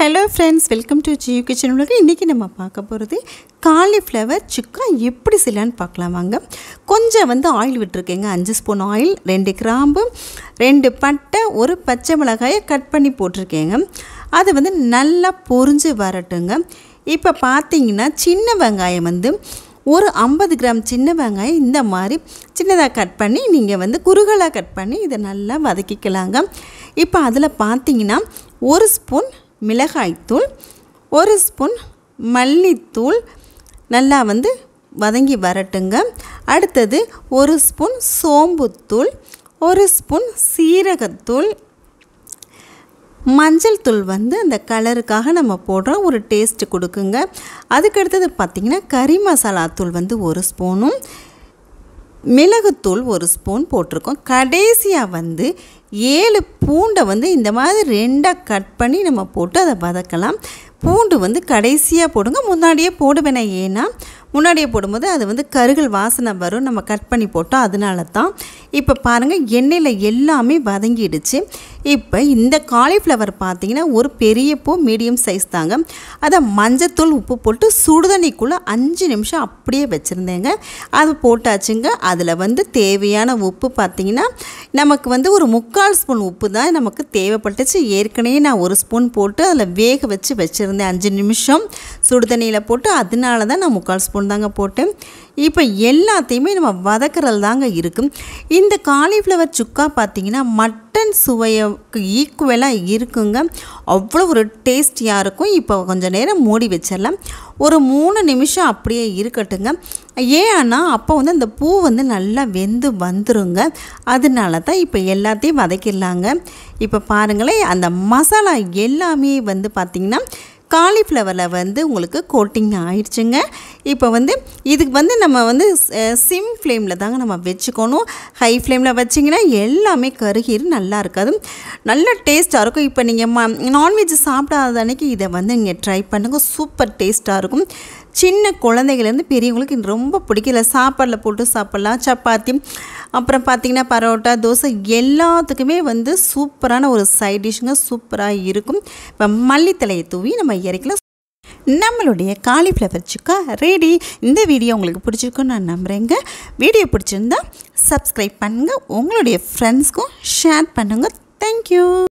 hello friends welcome to ஜியூ kitchen உலகம் இன்றைக்கி நம்ம பார்க்க போகிறது காலிஃப்ளவர் சுக்கா எப்படி செய்யலான்னு பார்க்கலாம் வாங்க கொஞ்சம் வந்து ஆயில் விட்டுருக்கேங்க அஞ்சு ஸ்பூன் ஆயில் ரெண்டு கிராம்பு ரெண்டு பட்டை ஒரு பச்சை மிளகாயை கட் பண்ணி போட்டிருக்கேங்க அது வந்து நல்லா பொறிஞ்சு வரட்டுங்க இப்போ பார்த்தீங்கன்னா சின்ன வெங்காயம் வந்து ஒரு ஐம்பது கிராம் சின்ன வெங்காயம் இந்த மாதிரி சின்னதாக கட் பண்ணி நீங்கள் வந்து குறுகலாக கட் பண்ணி இதை நல்லா வதக்கிக்கலாங்க இப்போ அதில் பார்த்தீங்கன்னா ஒரு ஸ்பூன் மிளகாய்த்தூள் ஒரு ஸ்பூன் மல்லித்தூள் நல்லா வந்து வதங்கி வரட்டுங்க அடுத்தது ஒரு ஸ்பூன் சோம்புத்தூள் ஒரு ஸ்பூன் சீரகத்தூள் மஞ்சள் தூள் வந்து அந்த கலருக்காக நம்ம போடுறோம் ஒரு டேஸ்ட்டு கொடுக்குங்க அதுக்கடுத்தது பார்த்திங்கன்னா கறி மசாலா தூள் வந்து ஒரு ஸ்பூனும் மிளகுத்தூள் ஒரு ஸ்பூன் போட்டிருக்கோம் கடைசியாக வந்து ஏழு பூண்டை வந்து இந்த மாதிரி ரெண்டாக கட் பண்ணி நம்ம போட்டு அதை வதக்கலாம் பூண்டு வந்து கடைசியாக போடுங்க முன்னாடியே போடுவேனே ஏன்னா முன்னாடியே போடும்போது அது வந்து கருகல் வாசனை வரும் நம்ம கட் பண்ணி போட்டோம் அதனால தான் இப்போ பாருங்கள் எண்ணெயில் எல்லாமே வதங்கிடுச்சு இப்போ இந்த காலிஃப்ளவர் பார்த்தீங்கன்னா ஒரு பெரிய பூ மீடியம் சைஸ் தாங்க அதை மஞ்சத்தூள் உப்பு போட்டு சுடுதண்ணிக்குள்ளே அஞ்சு நிமிஷம் அப்படியே வச்சுருந்தேங்க அது போட்டாச்சுங்க அதில் வந்து தேவையான உப்பு பார்த்திங்கன்னா நமக்கு வந்து ஒரு முக்கால் ஸ்பூன் உப்பு தான் நமக்கு தேவைப்பட்டுச்சு ஏற்கனவே நான் ஒரு ஸ்பூன் போட்டு அதில் வேக வச்சு வச்சுருந்தேன் அஞ்சு நிமிஷம் சுடுதண்ணியில் போட்டு அதனால தான் நான் முக்கால் ஸ்பூன் தாங்க போட்டேன் இப்போ எல்லாத்தையுமே நம்ம வதக்கிறது தாங்க இருக்கும் இந்த காலிஃப்ளவர் சுக்கா பார்த்திங்கன்னா மட்டன் சுவையுக்கு ஈக்குவலாக இருக்குங்க அவ்வளோ ஒரு டேஸ்டியாக இருக்கும் இப்போ கொஞ்சம் நேரம் மூடி வச்சிடலாம் ஒரு மூணு நிமிஷம் அப்படியே இருக்கட்டுங்க ஏன்னா அப்போ வந்து அந்த பூ வந்து நல்லா வெந்து வந்துருங்க அதனால தான் இப்போ எல்லாத்தையும் வதக்கிடலாங்க இப்போ பாருங்களேன் அந்த மசாலா எல்லாமே வந்து பார்த்திங்கன்னா காலிஃப்ளவரில் வந்து உங்களுக்கு கோட்டிங் ஆயிடுச்சுங்க இப்போ வந்து இதுக்கு வந்து நம்ம வந்து சிம் ஃப்ளேமில் தாங்க நம்ம வச்சுக்கணும் ஹை ஃப்ளேமில் வச்சிங்கன்னா எல்லாமே கருகீர் நல்லா இருக்காது நல்ல டேஸ்ட்டாக இருக்கும் இப்போ நீங்கள் ம நான்வெஜ் சாப்பிடாத அன்றைக்கி இதை வந்து இங்கே ட்ரை பண்ணுங்கள் சூப்பர் டேஸ்ட்டாக இருக்கும் சின்ன குழந்தைகள்லேருந்து பெரியவங்களுக்கு ரொம்ப பிடிக்கல சாப்பாடில் போட்டு சாப்பிட்லாம் சப்பாத்தி அப்புறம் பார்த்திங்கன்னா பரோட்டா தோசை எல்லாத்துக்குமே வந்து சூப்பரான ஒரு சைட் டிஷ்ஷுங்க சூப்பராக இருக்கும் இப்போ மல்லித்தலையை தூவி நம்ம இறக்கலாம் நம்மளுடைய காலிஃப்ளவர் சுக்கா ரெடி இந்த வீடியோ உங்களுக்கு பிடிச்சிருக்குன்னு நான் நம்புகிறேங்க வீடியோ பிடிச்சிருந்தா சப்ஸ்கிரைப் பண்ணுங்கள் உங்களுடைய ஃப்ரெண்ட்ஸ்க்கும் ஷேர் பண்ணுங்கள் தேங்க்யூ